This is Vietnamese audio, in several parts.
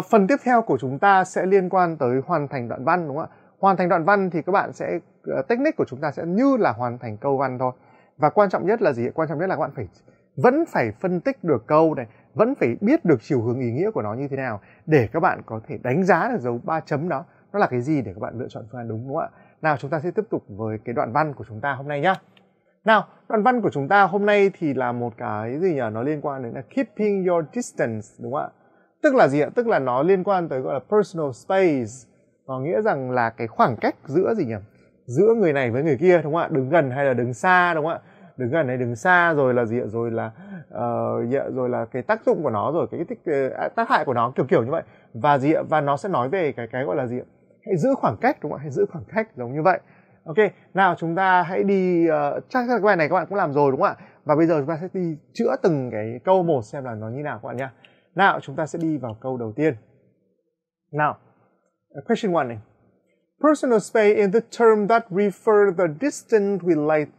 phần tiếp theo của chúng ta sẽ liên quan tới hoàn thành đoạn văn đúng không ạ hoàn thành đoạn văn thì các bạn sẽ ờ, technique của chúng ta sẽ như là hoàn thành câu văn thôi và quan trọng nhất là gì quan trọng nhất là các bạn phải vẫn phải phân tích được câu này vẫn phải biết được chiều hướng ý nghĩa của nó như thế nào để các bạn có thể đánh giá được dấu ba chấm đó nó là cái gì để các bạn lựa chọn phương án đúng không ạ nào chúng ta sẽ tiếp tục với cái đoạn văn của chúng ta hôm nay nhá nào đoạn văn của chúng ta hôm nay thì là một cái gì nhỉ nó liên quan đến là keeping your distance đúng không ạ tức là gì ạ tức là nó liên quan tới gọi là personal space có nghĩa rằng là cái khoảng cách giữa gì nhỉ giữa người này với người kia đúng không ạ đứng gần hay là đứng xa đúng không ạ đứng gần hay đứng xa rồi là gì ạ rồi là uh, dạ, rồi là cái tác dụng của nó rồi cái thích uh, tác hại của nó kiểu kiểu như vậy và gì ạ và nó sẽ nói về cái cái gọi là gì ạ hãy giữ khoảng cách đúng không ạ hãy giữ khoảng cách giống như vậy ok nào chúng ta hãy đi uh, chắc là cái bài này các bạn cũng làm rồi đúng không ạ và bây giờ chúng ta sẽ đi chữa từng cái câu một xem là nó như nào các bạn nhá Now chúng ta sẽ đi vào câu đầu tiên. Now, uh, question one này. Personal space is the term that refers the distance we like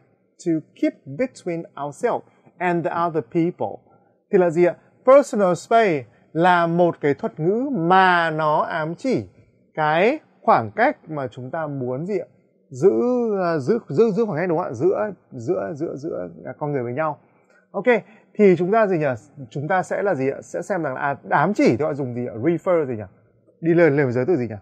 to keep between ourselves and the other people. Thì là gì ạ? Personal space là một cái thuật ngữ mà nó ám chỉ cái khoảng cách mà chúng ta muốn gì ạ? giữ uh, giữ giữ giữ khoảng cách đúng không ạ giữa giữa giữa giữa con người với nhau ok thì chúng ta gì nhỉ chúng ta sẽ là gì ạ sẽ xem rằng là à, ám chỉ thì họ dùng gì ạ refer gì nhỉ đi lên lên giới từ gì nhỉ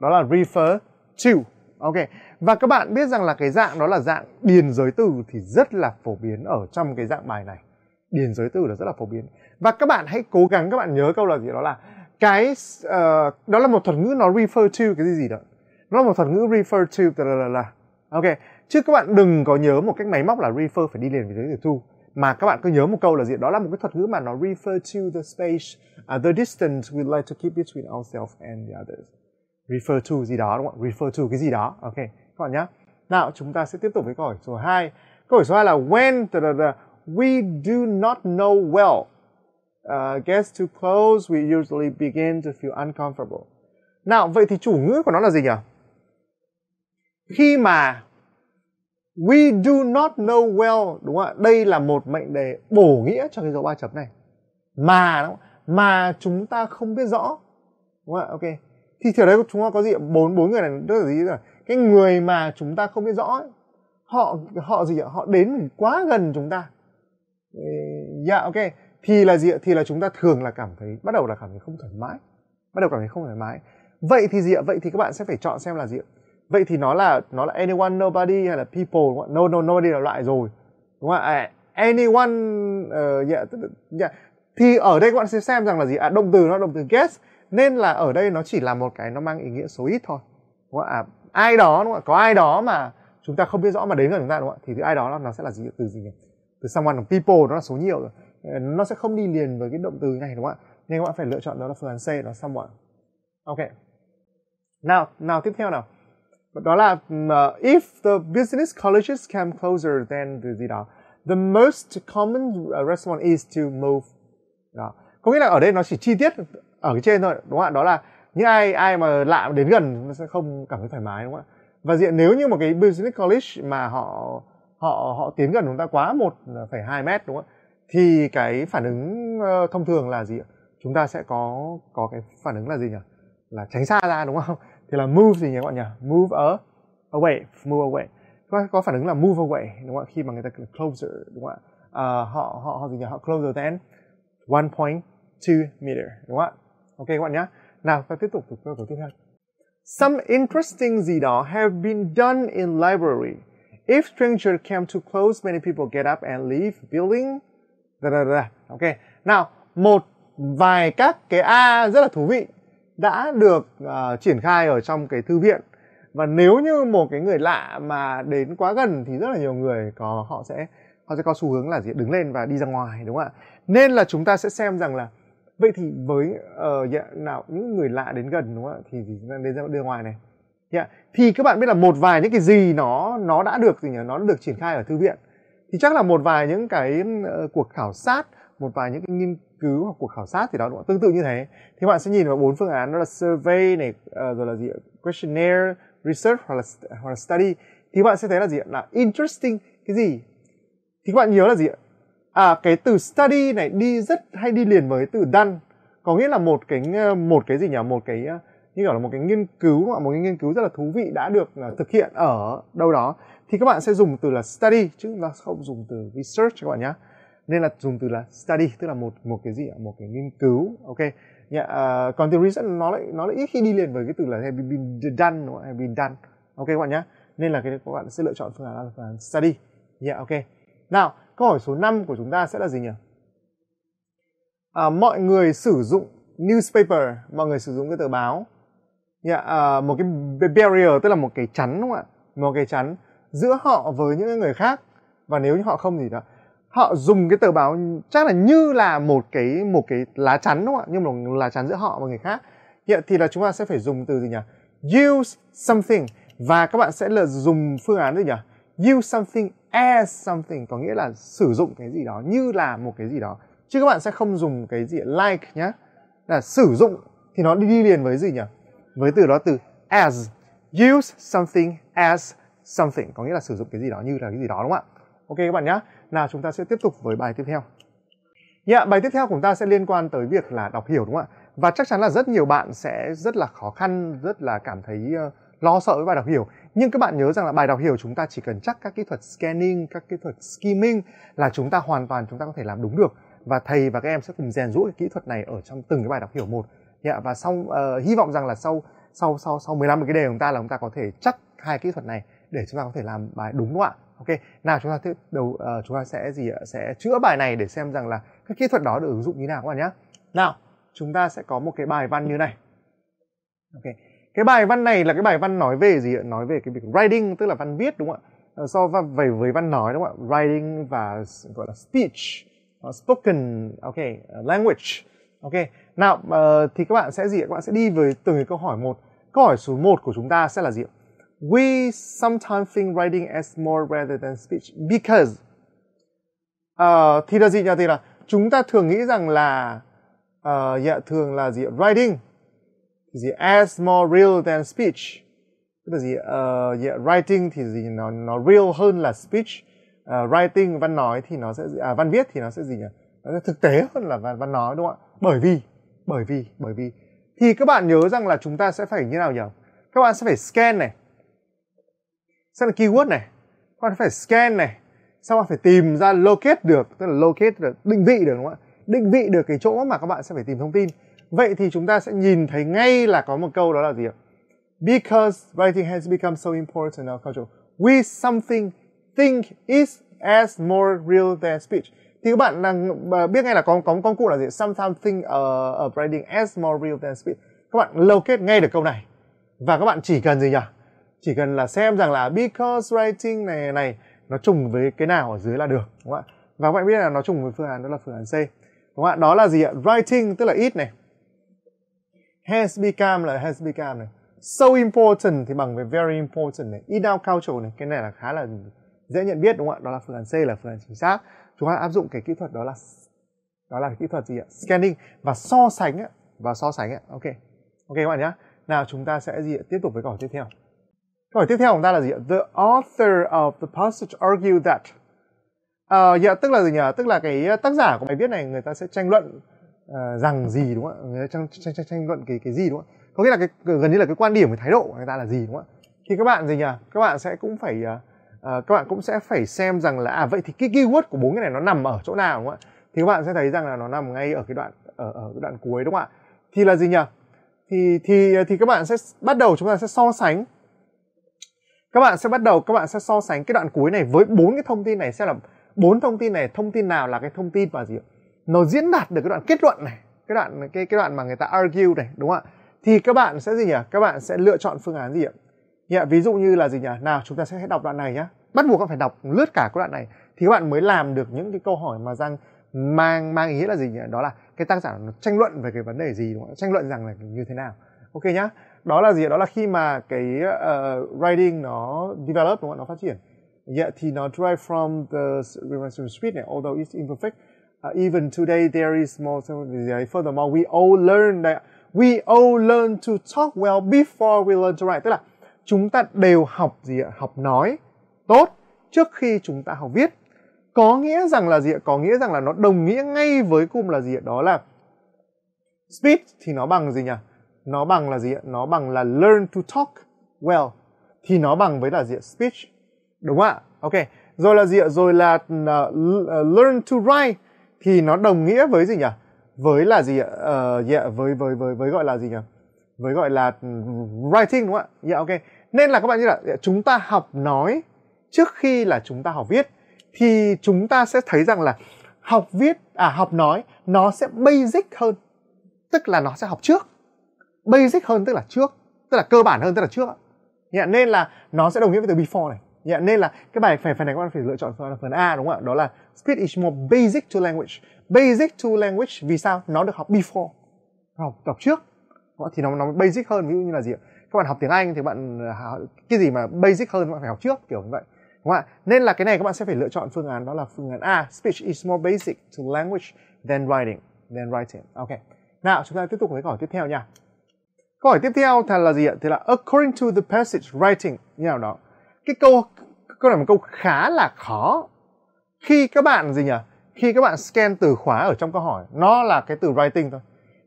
đó là refer to ok và các bạn biết rằng là cái dạng đó là dạng điền giới từ thì rất là phổ biến ở trong cái dạng bài này điền giới từ là rất là phổ biến và các bạn hãy cố gắng các bạn nhớ câu là gì đó là cái uh, đó là một thuật ngữ nó refer to cái gì gì đó nó là một thuật ngữ refer to là, là, là. ok chứ các bạn đừng có nhớ một cách máy móc là refer phải đi liền với giới từ to mà các bạn cứ nhớ một câu là gì đó là một cái thuật ngữ mà nó refer to the space uh, the distance we like to keep between ourselves and the others refer to gì đó đúng không refer to cái gì đó ok các bạn nhá nào chúng ta sẽ tiếp tục với câu hỏi số 2 câu hỏi số 2 là when da, da, da, we do not know well uh, à, gets too close we usually begin to feel uncomfortable nào vậy thì chủ ngữ của nó là gì nhỉ khi mà We do not know well đúng không ạ? Đây là một mệnh đề bổ nghĩa cho cái dấu ba chấm này. Mà đúng không? mà chúng ta không biết rõ. Đúng không ạ? Ok. Thì thử đấy chúng ta có gì bốn bốn người này rất là gì rồi. Cái người mà chúng ta không biết rõ ấy, họ họ gì ạ? Họ đến quá gần chúng ta. Dạ yeah, ok. Thì là gì ạ? Thì là chúng ta thường là cảm thấy bắt đầu là cảm thấy không thoải mái. Bắt đầu cảm thấy không thoải mái. Vậy thì gì ạ? Vậy thì các bạn sẽ phải chọn xem là gì ạ? vậy thì nó là nó là anyone nobody hay là people đúng không? no no nobody là loại rồi đúng không ạ à, anyone uh, yeah, yeah. thì ở đây các bạn sẽ xem rằng là gì à động từ nó động từ guess nên là ở đây nó chỉ là một cái nó mang ý nghĩa số ít thôi đúng không ạ à, ai đó đúng không ạ có ai đó mà chúng ta không biết rõ mà đến gần chúng ta đúng không ạ thì từ ai đó nó sẽ là gì từ gì nhỉ từ someone là people nó là số nhiều rồi ờ, nó sẽ không đi liền với cái động từ này đúng không ạ nên các bạn phải lựa chọn đó là phương án C đó someone ok nào nào tiếp theo nào đó là uh, if the business colleges come closer then the gì đó the most common ờ, response is to move đó có nghĩa là ở đây nó chỉ chi tiết ở cái trên thôi đúng không ạ đó là những ai ai mà lạ đến gần nó sẽ không cảm thấy thoải mái đúng không ạ và diện nếu như một cái business college mà họ họ họ tiến gần chúng ta quá 1,2 ờ, mét đúng không ạ thì cái phản ứng thông thường là gì chúng ta sẽ có có cái phản ứng là gì nhỉ là tránh xa ra đúng không thì là move gì nhỉ các bạn nhỉ move a away move away có, có phản ứng là move away đúng không ạ khi mà người ta closer đúng không ạ à, họ họ họ gì nhỉ họ closer than 1.2 meter đúng không ạ ok các bạn nhé nào ta tiếp tục từ câu tiếp theo some interesting gì đó have been done in library if stranger came too close many people get up and leave building da da da ok nào một vài các cái a rất là thú vị đã được uh, triển khai ở trong cái thư viện và nếu như một cái người lạ mà đến quá gần thì rất là nhiều người có họ sẽ họ sẽ có xu hướng là gì đứng lên và đi ra ngoài đúng không ạ nên là chúng ta sẽ xem rằng là vậy thì với uh, nào những người lạ đến gần đúng không ạ thì chúng ta đến ra đưa ngoài này yeah. thì các bạn biết là một vài những cái gì nó nó đã được thì nhỉ nó đã được triển khai ở thư viện thì chắc là một vài những cái uh, cuộc khảo sát một vài những cái nghiên cứu hoặc cuộc khảo sát thì đó đúng tương tự như thế thì bạn sẽ nhìn vào bốn phương án đó là survey này ờ, rồi là gì questionnaire research hoặc là hoặc là study thì bạn sẽ thấy là gì là interesting cái gì thì các bạn nhớ là gì à cái từ study này đi rất hay đi liền với từ done có nghĩa là một cái một cái gì nhỉ một cái ờ, như kiểu là một cái nghiên cứu hoặc một cái nghiên cứu rất là thú vị đã được ờ, thực hiện ở đâu đó thì các bạn sẽ dùng từ là study chứ chúng ta không dùng từ research các bạn nhé nên là dùng từ là study tức là một một cái gì ạ một cái nghiên cứu ok yeah, dạ, uh, à, còn từ research nó lại nó lại ít khi đi liền với cái từ là have been done đúng không? have been done ok các bạn nhé nên là cái các bạn sẽ lựa chọn phương án là phương án study yeah dạ, ok nào câu hỏi số 5 của chúng ta sẽ là gì nhỉ à, mọi người sử dụng newspaper mọi người sử dụng cái tờ báo yeah, dạ, à, một cái barrier tức là một cái chắn đúng không ạ một cái chắn giữa họ với những người khác và nếu như họ không gì đó họ dùng cái tờ báo chắc là như là một cái một cái lá chắn đúng không ạ nhưng mà lá chắn giữa họ và người khác hiện thì là chúng ta sẽ phải dùng từ gì nhỉ use something và các bạn sẽ là dùng phương án gì nhỉ use something as something có nghĩa là sử dụng cái gì đó như là một cái gì đó chứ các bạn sẽ không dùng cái gì like nhá là sử dụng thì nó đi liền với gì nhỉ với từ đó từ as use something as something có nghĩa là sử dụng cái gì đó như là cái gì đó đúng không ạ ok các bạn nhá là chúng ta sẽ tiếp tục với bài tiếp theo. Yeah, bài tiếp theo của chúng ta sẽ liên quan tới việc là đọc hiểu đúng không ạ? Và chắc chắn là rất nhiều bạn sẽ rất là khó khăn, rất là cảm thấy uh, lo sợ với bài đọc hiểu. Nhưng các bạn nhớ rằng là bài đọc hiểu chúng ta chỉ cần chắc các kỹ thuật scanning, các kỹ thuật skimming là chúng ta hoàn toàn chúng ta có thể làm đúng được và thầy và các em sẽ cùng rèn rũa cái kỹ thuật này ở trong từng cái bài đọc hiểu một. Yeah, và sau uh, hy vọng rằng là sau sau sau sau 15 cái đề của chúng ta là chúng ta có thể chắc hai kỹ thuật này để chúng ta có thể làm bài đúng đúng không ạ ok nào chúng ta tiếp đầu uh, chúng ta sẽ gì ạ sẽ chữa bài này để xem rằng là các kỹ thuật đó được ứng dụng như nào các bạn nhé nào chúng ta sẽ có một cái bài văn như này ok cái bài văn này là cái bài văn nói về gì ạ nói về cái việc writing tức là văn viết đúng không ạ ờ, so về với văn nói đúng không ạ writing và gọi là speech ờ, spoken ok language ok nào uh, thì các bạn sẽ gì ạ? các bạn sẽ đi với từng cái câu hỏi một câu hỏi số 1 của chúng ta sẽ là gì ạ? we sometimes think writing as more rather than speech because uh, thì là gì nhỉ thì là chúng ta thường nghĩ rằng là uh, dạ thường là gì writing thì gì as more real than speech tức là gì uh, yeah, ờ, dạ, writing thì gì nó nó real hơn là speech uh, writing văn nói thì nó sẽ à, văn viết thì nó sẽ gì nhỉ nó sẽ thực tế hơn là văn văn nói đúng không ạ bởi vì bởi vì bởi vì thì các bạn nhớ rằng là chúng ta sẽ phải như nào nhỉ các bạn sẽ phải scan này sẽ là keyword này các bạn phải scan này sau bạn phải tìm ra locate được tức là locate được định vị được đúng không ạ định vị được cái chỗ mà các bạn sẽ phải tìm thông tin vậy thì chúng ta sẽ nhìn thấy ngay là có một câu đó là gì ạ because writing has become so important in our culture we something think is as more real than speech thì các bạn đang biết ngay là có có một công cụ là gì sometimes think ờ, of writing as more real than speech các bạn locate ngay được câu này và các bạn chỉ cần gì nhỉ chỉ cần là xem rằng là because writing này này nó trùng với cái nào ở dưới là được đúng không ạ và các bạn biết là nó trùng với phương án đó là phương án C đúng không ạ đó là gì ạ writing tức là ít này has become là has become này so important thì bằng với very important này it now cultural này cái này là khá là dễ nhận biết đúng không ạ đó là phương án C là phương án chính xác chúng ta áp dụng cái kỹ thuật đó là đó là kỹ thuật gì ạ scanning và so sánh ạ và so sánh ạ ok ok các bạn nhé nào chúng ta sẽ gì ạ? tiếp tục với câu tiếp theo rồi tiếp theo của chúng ta là gì ạ? The author of the passage argued that. À, dạ, tức là gì nhỉ? Tức là cái ờ, tác giả của bài viết này người ta sẽ tranh luận uh, rằng gì đúng không ạ? tranh, tranh, tranh, tranh luận cái cái gì đúng không ạ? Có nghĩa là cái gần như là cái quan điểm, cái thái độ của người ta là gì đúng không ạ? Thì các bạn gì nhỉ? Các bạn sẽ cũng phải uh, các bạn cũng sẽ phải xem rằng là à vậy thì cái keyword của bốn cái này nó nằm ở chỗ nào đúng không ạ? Thì các bạn sẽ thấy rằng là nó nằm ngay ở cái đoạn ở ở cái đoạn cuối đúng không ạ? Thì là gì nhỉ? Thì thì thì các bạn sẽ bắt đầu chúng ta sẽ so sánh các bạn sẽ bắt đầu các bạn sẽ so sánh cái đoạn cuối này với bốn cái thông tin này sẽ là bốn thông tin này thông tin nào là cái thông tin mà gì nó diễn đạt được cái đoạn kết luận này cái đoạn cái cái đoạn mà người ta argue này đúng không ạ thì các bạn sẽ gì nhỉ các bạn sẽ lựa chọn phương án gì ạ yeah, ví dụ như là gì nhỉ nào chúng ta sẽ đọc đoạn này nhá bắt buộc các phải đọc lướt cả cái đoạn này thì các bạn mới làm được những cái câu hỏi mà rằng mang mang ý là gì nhỉ đó là cái tác giả tranh luận về cái vấn đề gì đúng không? tranh luận rằng là như thế nào ok nhá đó là gì đó là khi mà cái uh, writing nó develop đúng không nó phát triển yeah, dạ, thì nó drive from the reference speed này although it's imperfect uh, even today there is more dạ, furthermore we all learn that we all learn to talk well before we learn to write tức là chúng ta đều học gì ạ học nói tốt trước khi chúng ta học viết có nghĩa rằng là gì ạ có nghĩa rằng là nó đồng nghĩa ngay với cùng là gì ạ đó là speed thì nó bằng gì nhỉ nó bằng là gì ạ nó bằng là learn to talk well thì nó bằng với là gì ạ speech đúng không ạ ok rồi là gì ạ rồi là uh, learn to write thì nó đồng nghĩa với gì nhỉ với là gì ạ uh, ờ, yeah, với với với với gọi là gì nhỉ với gọi là ừ, writing đúng không ạ yeah, dạ, ok nên là các bạn như là dạ, chúng ta học nói trước khi là chúng ta học viết thì chúng ta sẽ thấy rằng là học viết à học nói nó sẽ basic hơn tức là nó sẽ học trước basic hơn tức là trước tức là cơ bản hơn tức là trước ạ nên là nó sẽ đồng nghĩa với từ before này Yeah, nên là cái bài phần phần này các bạn phải lựa chọn phần, phần A đúng không ạ? Đó là speech is more basic to language. Basic to language vì sao? Nó được học before, học học trước. Thì nó nó basic hơn ví dụ như là gì? Các bạn học tiếng Anh thì bạn à, cái gì mà basic hơn các bạn phải học trước kiểu như vậy. Đúng không ạ? Nên là cái này các bạn sẽ phải lựa chọn phương án đó là phương án A, speech is more basic to language than writing, than writing. Ok. Nào chúng ta tiếp tục với câu hỏi tiếp theo nha. Câu hỏi tiếp theo thì là gì ạ? Thì là according to the passage writing như nào đó. Cái câu câu này một câu khá là khó. Khi các bạn gì nhỉ? Khi các bạn scan từ khóa ở trong câu hỏi, nó là cái từ writing thôi.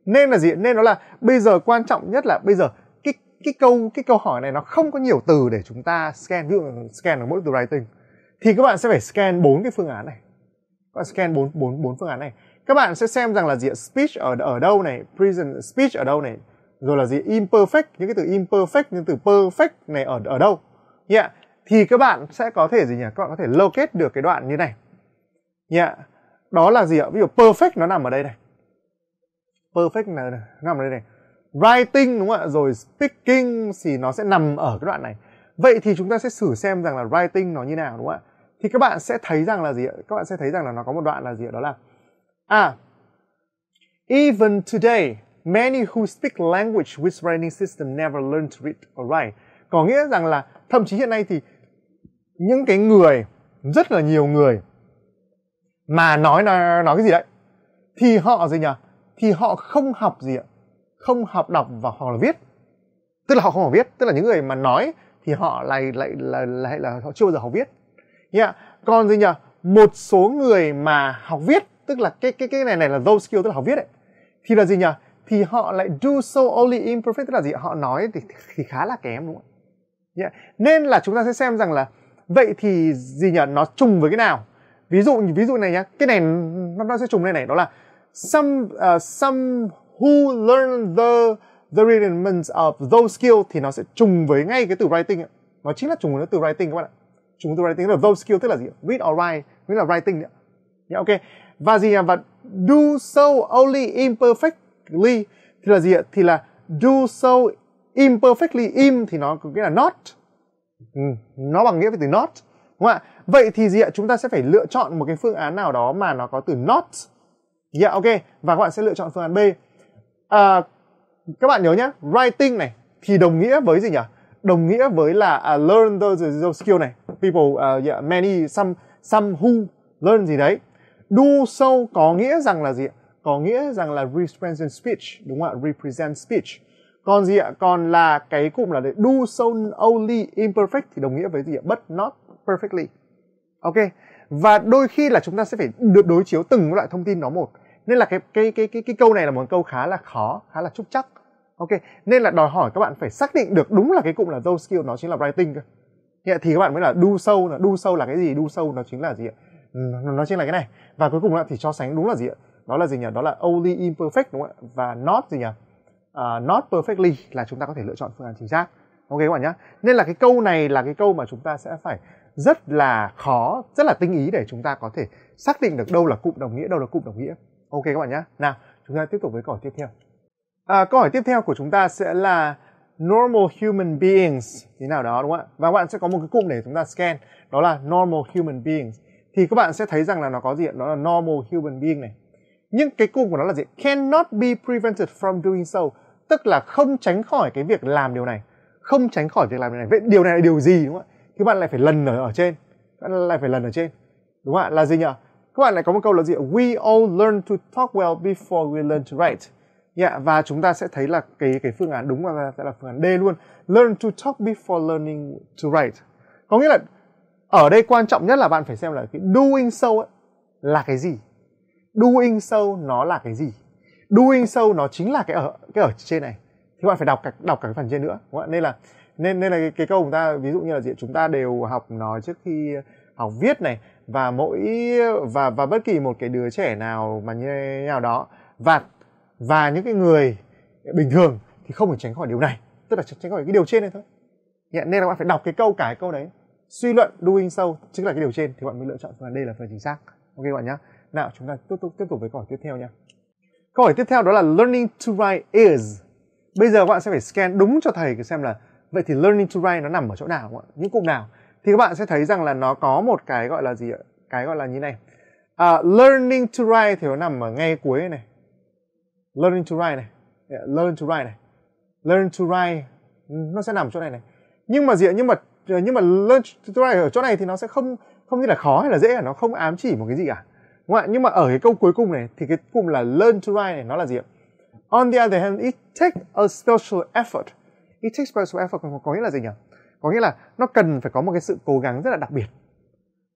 Nên là gì? Nên nó là bây giờ quan trọng nhất là bây giờ cái cái câu cái câu hỏi này nó không có nhiều từ để chúng ta scan ví dụ scan ở mỗi từ writing thì các bạn sẽ phải scan bốn cái phương án này. Các bạn scan bốn bốn bốn phương án này. Các bạn sẽ xem rằng là gì? Speech ở ở đâu này, present speech ở đâu này, rồi là gì imperfect những cái từ imperfect những từ perfect này ở ở đâu nhỉ? yeah. thì các bạn sẽ có thể gì nhỉ các bạn có thể locate được cái đoạn như này nhỉ? yeah. đó là gì ạ ví dụ perfect nó nằm ở đây này perfect là nằm ở đây này writing đúng không ạ rồi speaking thì nó sẽ nằm ở cái đoạn này vậy thì chúng ta sẽ thử xem rằng là writing nó như nào đúng không ạ thì các bạn sẽ thấy rằng là gì ạ các bạn sẽ thấy rằng là nó có một đoạn là gì ạ đó là à even today many who speak language with writing system never learn to read or write. Có nghĩa rằng là thậm chí hiện nay thì những cái người rất là nhiều người mà nói nói, nói cái gì đấy thì họ gì nhỉ? Thì họ không học gì ạ? Không học đọc và họ là viết. Tức là họ không học viết, tức là những người mà nói thì họ lại lại là lại là họ chưa bao giờ học viết. Nhá. Yeah. Còn gì nhỉ? Một số người mà học viết tức là cái cái cái này này là those skill tức là học viết ấy thì là gì nhỉ? thì họ lại do so only imperfect tức là gì họ nói thì, thì khá là kém đúng không yeah. Dạ. nên là chúng ta sẽ xem rằng là vậy thì gì nhỉ nó trùng với cái nào ví dụ ví dụ này nhá cái này nó, sẽ trùng đây này, đó là some uh, some who learn the the rudiments of those skills thì nó sẽ trùng với ngay cái từ writing ấy. nó chính là trùng với từ writing các bạn ạ trùng từ writing là those skills tức là gì read or write nghĩa là writing nữa yeah, dạ, ok và gì nhỉ và do so only imperfect imperfectly thì là gì ạ? Thì là do so imperfectly im thì nó có nghĩa là not. Ừ, nó bằng nghĩa với từ not. Đúng không ạ? Vậy thì gì ạ? Chúng ta sẽ phải lựa chọn một cái phương án nào đó mà nó có từ not. Yeah, dạ, ok. Và các bạn sẽ lựa chọn phương án B. À, các bạn nhớ nhé, writing này thì đồng nghĩa với gì nhỉ? Đồng nghĩa với là uh, learn the those skill này. People, uh, à, yeah, dạ, many, some, some who learn gì đấy. Do so có nghĩa rằng là gì ạ? có nghĩa rằng là represent speech đúng không ạ represent speech còn gì ạ còn là cái cụm là để do so only imperfect thì đồng nghĩa với gì ạ but not perfectly ok và đôi khi là chúng ta sẽ phải được đối chiếu từng loại thông tin đó một nên là cái cái cái cái cái câu này là một câu khá là khó khá là trúc chắc ok nên là đòi hỏi các bạn phải xác định được đúng là cái cụm là those skill nó chính là writing cơ Hiện thì các bạn mới là do sâu là do sâu là cái gì do sâu nó chính là gì ạ nó, nó chính là cái này và cuối cùng là thì so sánh đúng là gì ạ đó là gì nhỉ đó là only imperfect đúng không ạ và not gì nhỉ uh, not perfectly là chúng ta có thể lựa chọn phương án chính xác ok các bạn nhé nên là cái câu này là cái câu mà chúng ta sẽ phải rất là khó rất là tinh ý để chúng ta có thể xác định được đâu là cụm đồng nghĩa đâu là cụm đồng nghĩa ok các bạn nhé nào chúng ta tiếp tục với câu hỏi tiếp theo à, câu hỏi tiếp theo của chúng ta sẽ là normal human beings thế nào đó đúng không ạ và các bạn sẽ có một cái cụm để chúng ta scan đó là normal human beings thì các bạn sẽ thấy rằng là nó có gì đó là normal human being này nhưng cái cùng của nó là gì cannot be prevented from doing so tức là không tránh khỏi cái việc làm điều này không tránh khỏi việc làm điều này vậy điều này là điều gì đúng không ạ các bạn lại phải lần ở ở trên bạn lại phải lần ở trên đúng không ạ là gì nhỉ các bạn lại có một câu là gì we all learn to talk well before we learn to write yeah, dạ, và chúng ta sẽ thấy là cái cái phương án đúng là sẽ là phương án D luôn learn to talk before learning to write có nghĩa là ở đây quan trọng nhất là bạn phải xem là cái doing so ấy, là cái gì doing sâu nó là cái gì doing sâu nó chính là cái ở cái ở trên này thì bạn phải đọc cả đọc cả cái phần trên nữa đúng không? nên là nên nên là cái, cái câu chúng ta ví dụ như là gì chúng ta đều học nói trước khi học viết này và mỗi và và bất kỳ một cái đứa trẻ nào mà như nào đó và và những cái người bình thường thì không thể tránh khỏi điều này tức là tránh khỏi cái điều trên này thôi nên là bạn phải đọc cái câu cả cái câu đấy suy luận doing sâu chính là cái điều trên thì bạn mới lựa chọn phương án D là phần chính xác ok bạn nhé nào chúng ta tiếp tục tiếp tục với câu hỏi tiếp theo nha. Câu hỏi tiếp theo đó là learning to write is. Bây giờ các bạn sẽ phải scan đúng cho thầy xem là vậy thì learning to write nó nằm ở chỗ nào ạ? Những cụm nào? Thì các bạn sẽ thấy rằng là nó có một cái gọi là gì ạ? Cái gọi là như này. À, learning to write thì nó nằm ở ngay cuối này. Learning to write này. Yeah, dạ, learn to write này. Learn to write nó sẽ nằm chỗ này này. Nhưng mà gì ạ? Nhưng mà nhưng mà learn to write ở chỗ này thì nó sẽ không không như là khó hay là dễ à? nó không ám chỉ một cái gì cả Đúng không ạ? Nhưng mà ở cái câu cuối cùng này thì cái cụm là learn to ride này nó là gì ạ? On the other hand, it takes a special effort. It takes special effort có, có nghĩa là gì nhỉ? Có nghĩa là nó cần phải có một cái sự cố gắng rất là đặc biệt.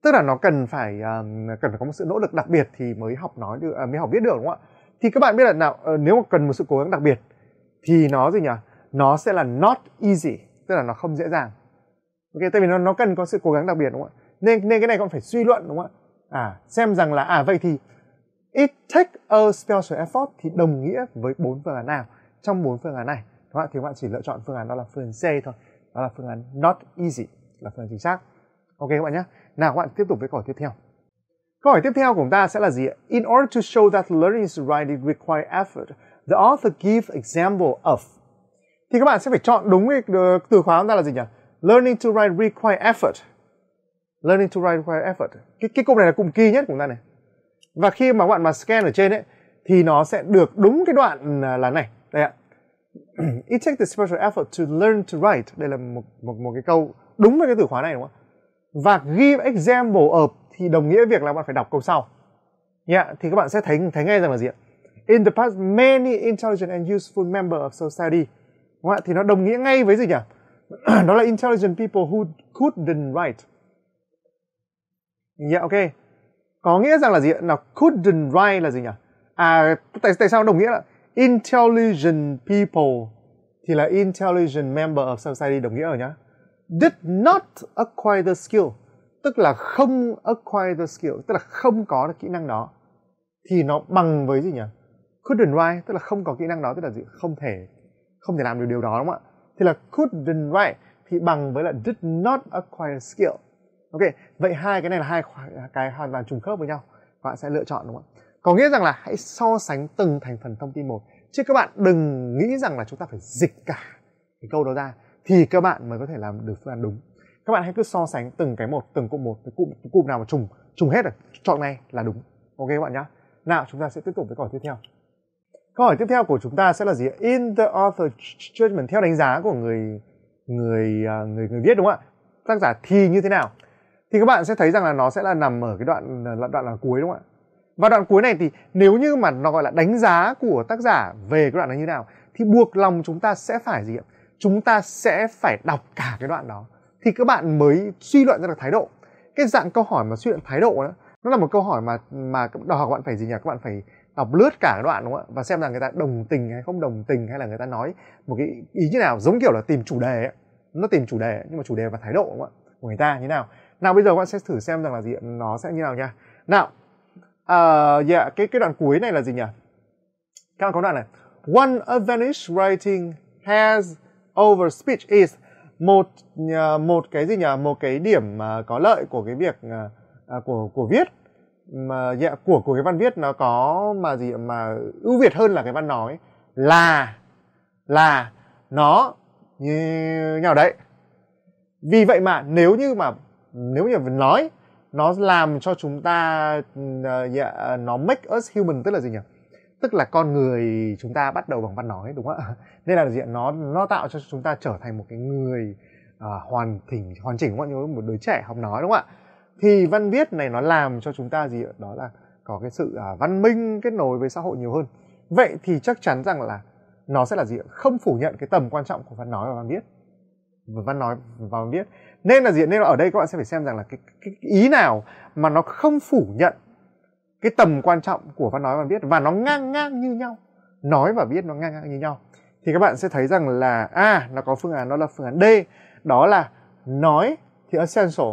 Tức là nó cần phải um, cần phải có một sự nỗ lực đặc biệt thì mới học nói được, à, mới học biết được đúng không ạ? Thì các bạn biết là nào uh, nếu mà cần một sự cố gắng đặc biệt thì nó gì nhỉ? Nó sẽ là not easy, tức là nó không dễ dàng. Ok, tại vì nó nó cần có sự cố gắng đặc biệt đúng không ạ? Nên nên cái này con phải suy luận đúng không ạ? à xem rằng là à vậy thì it take a special effort thì đồng nghĩa với bốn phương án nào trong bốn phương án này các bạn thì các bạn chỉ lựa chọn phương án đó là phương án C thôi đó là phương án not easy là phương án chính xác ok các bạn nhé nào các bạn tiếp tục với câu hỏi tiếp theo câu hỏi tiếp theo của chúng ta sẽ là gì in order to show that learning is right it requires effort the author give example of thì các bạn sẽ phải chọn đúng cái ờ, từ khóa chúng ta là gì nhỉ learning to write require effort learning to write require effort cái cái cụm này là cụm key nhất của chúng ta này và khi mà các bạn mà scan ở trên ấy thì nó sẽ được đúng cái đoạn à, là này đây ạ it takes the special effort to learn to write đây là một một một cái câu đúng với cái từ khóa này đúng không và give example of thì đồng nghĩa việc là bạn phải đọc câu sau yeah, thì các bạn sẽ thấy thấy ngay rằng là gì ạ in the past many intelligent and useful member of society đúng không ạ thì nó đồng nghĩa ngay với gì nhỉ đó là intelligent people who couldn't write Yeah, dạ, ok. Có nghĩa rằng là gì ạ? Nào, couldn't write là gì nhỉ? À, tại tại sao đồng nghĩa là intelligent people thì là intelligent member of society đồng nghĩa ở nhá. Did not acquire the skill tức là không acquire the skill tức là không có được kỹ năng đó thì nó bằng với gì nhỉ? Couldn't write tức là không có kỹ năng đó tức là gì? Không thể không thể làm được điều đó đúng không ạ? Thì là couldn't write thì bằng với là did not acquire skill. Ok, vậy hai cái này là hai cái hoàn toàn trùng khớp với nhau các bạn sẽ lựa chọn đúng không ạ có nghĩa rằng là hãy so sánh từng thành phần thông tin một chứ các bạn đừng nghĩ rằng là chúng ta phải dịch cả cái câu đó ra thì các bạn mới có thể làm được phương án đúng các bạn hãy cứ so sánh từng cái một từng cụm một cái cụm cái cụm nào mà trùng trùng hết rồi chọn này là đúng ok các bạn nhá nào chúng ta sẽ tiếp tục với câu hỏi tiếp theo câu hỏi tiếp theo của chúng ta sẽ là gì in the author judgment theo đánh giá của người người à, người người viết đúng không ạ tác giả thì như thế nào thì các bạn sẽ thấy rằng là nó sẽ là nằm ở cái đoạn là đoạn là cuối đúng không ạ và đoạn cuối này thì nếu như mà nó gọi là đánh giá của tác giả về cái đoạn này như nào thì buộc lòng chúng ta sẽ phải gì ạ chúng ta sẽ phải đọc cả cái đoạn đó thì các bạn mới suy luận ra được thái độ cái dạng câu hỏi mà suy luận thái độ đó nó là một câu hỏi mà mà đòi hỏi các bạn phải gì nhỉ các bạn phải đọc lướt cả cái đoạn đúng không ạ và xem là người ta đồng tình hay không đồng tình hay là người ta nói một cái ý như nào giống kiểu là tìm chủ đề ấy. nó tìm chủ đề ấy, nhưng mà chủ đề và thái độ đúng không ạ của người ta như nào nào bây giờ các bạn sẽ thử xem rằng là gì nó sẽ như nào nha nào uh, yeah, cái cái đoạn cuối này là gì nhỉ các bạn có đoạn này one advantage writing has over speech is một ờ, một cái gì nhỉ một cái điểm mà ờ, có lợi của cái việc uh, của của viết mà dạ, của của cái văn viết nó có mà gì mà ưu việt hơn là cái văn nói là là nó như nhau đấy vì vậy mà nếu như mà nếu như phải nói nó làm cho chúng ta uh, ừ, yeah, ờ, dạ, nó make us human tức là gì nhỉ tức là con người chúng ta bắt đầu bằng văn nói đúng không ạ nên là gì nó nó tạo cho chúng ta trở thành một cái người uh, hoàn chỉnh hoàn chỉnh mọi người một đứa trẻ học nói đúng không ạ thì văn viết này nó làm cho chúng ta gì đó là có cái sự uh, văn minh kết nối với xã hội nhiều hơn vậy thì chắc chắn rằng là nó sẽ là gì không phủ nhận cái tầm quan trọng của văn nói và văn viết văn nói và văn viết nên là gì nên là ở đây các bạn sẽ phải xem rằng là cái, cái, ý nào mà nó không phủ nhận cái tầm quan trọng của văn nói và viết và nó ngang ngang như nhau nói và viết nó ngang ngang như nhau thì các bạn sẽ thấy rằng là a à, nó có phương án đó là phương án D đó là nói thì essential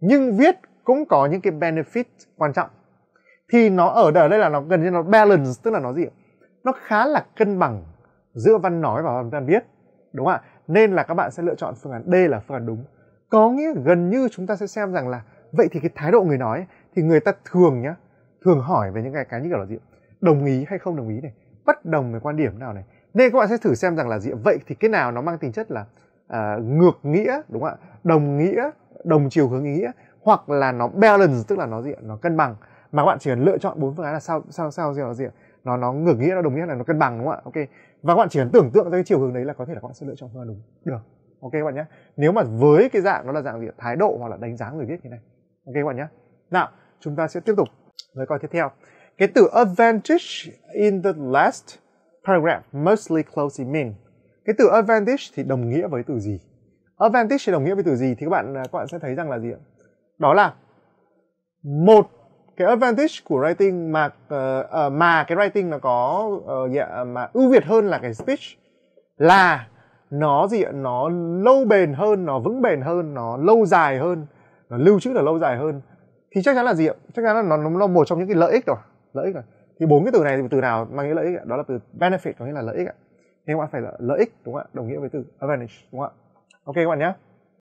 nhưng viết cũng có những cái benefit quan trọng thì nó ở đây là nó gần như nó balance tức là nó gì nó khá là cân bằng giữa văn nói và văn viết đúng không ạ nên là các bạn sẽ lựa chọn phương án D là phương án đúng có nghĩa gần như chúng ta sẽ xem rằng là vậy thì cái thái độ người nói thì người ta thường nhá thường hỏi về những cái cái như kiểu là gì đồng ý hay không đồng ý này bất đồng về quan điểm nào này nên các bạn sẽ thử xem rằng là gì vậy thì cái nào nó mang tính chất là à, ngược nghĩa đúng không ạ đồng nghĩa đồng chiều hướng ý nghĩa hoặc là nó balance tức là nó gì nó cân bằng mà các bạn chỉ cần lựa chọn bốn phương án là sao sao sao gì nó gì nó nó ngược nghĩa nó đồng nghĩa là nó cân bằng đúng không ạ ok và các bạn chỉ cần tưởng tượng ra cái chiều hướng đấy là có thể là các bạn sẽ lựa chọn phương án đúng được ok các bạn nhé nếu mà với cái dạng nó là dạng gì thái độ hoặc là đánh giá người viết như này ok các bạn nhé nào chúng ta sẽ tiếp tục với câu tiếp theo cái từ advantage in the last paragraph mostly closely mean cái từ advantage thì đồng nghĩa với từ gì advantage thì đồng nghĩa với từ gì thì các bạn à, các bạn sẽ thấy rằng là gì đó là một cái advantage của writing mà uh, uh, mà cái writing nó có uh, ờ, yeah, mà ưu việt hơn là cái speech là nó gì ạ nó lâu bền hơn nó vững bền hơn nó lâu dài hơn nó lưu trữ được lâu dài hơn thì chắc chắn là gì ạ chắc chắn là nó nó một trong những cái lợi ích rồi lợi ích rồi thì bốn cái từ này từ nào mang nghĩa lợi ích ạ? đó là từ benefit có nghĩa là lợi ích ạ nên các bạn phải là lợi ích đúng không ạ đồng nghĩa với từ advantage đúng không ạ ok các bạn nhé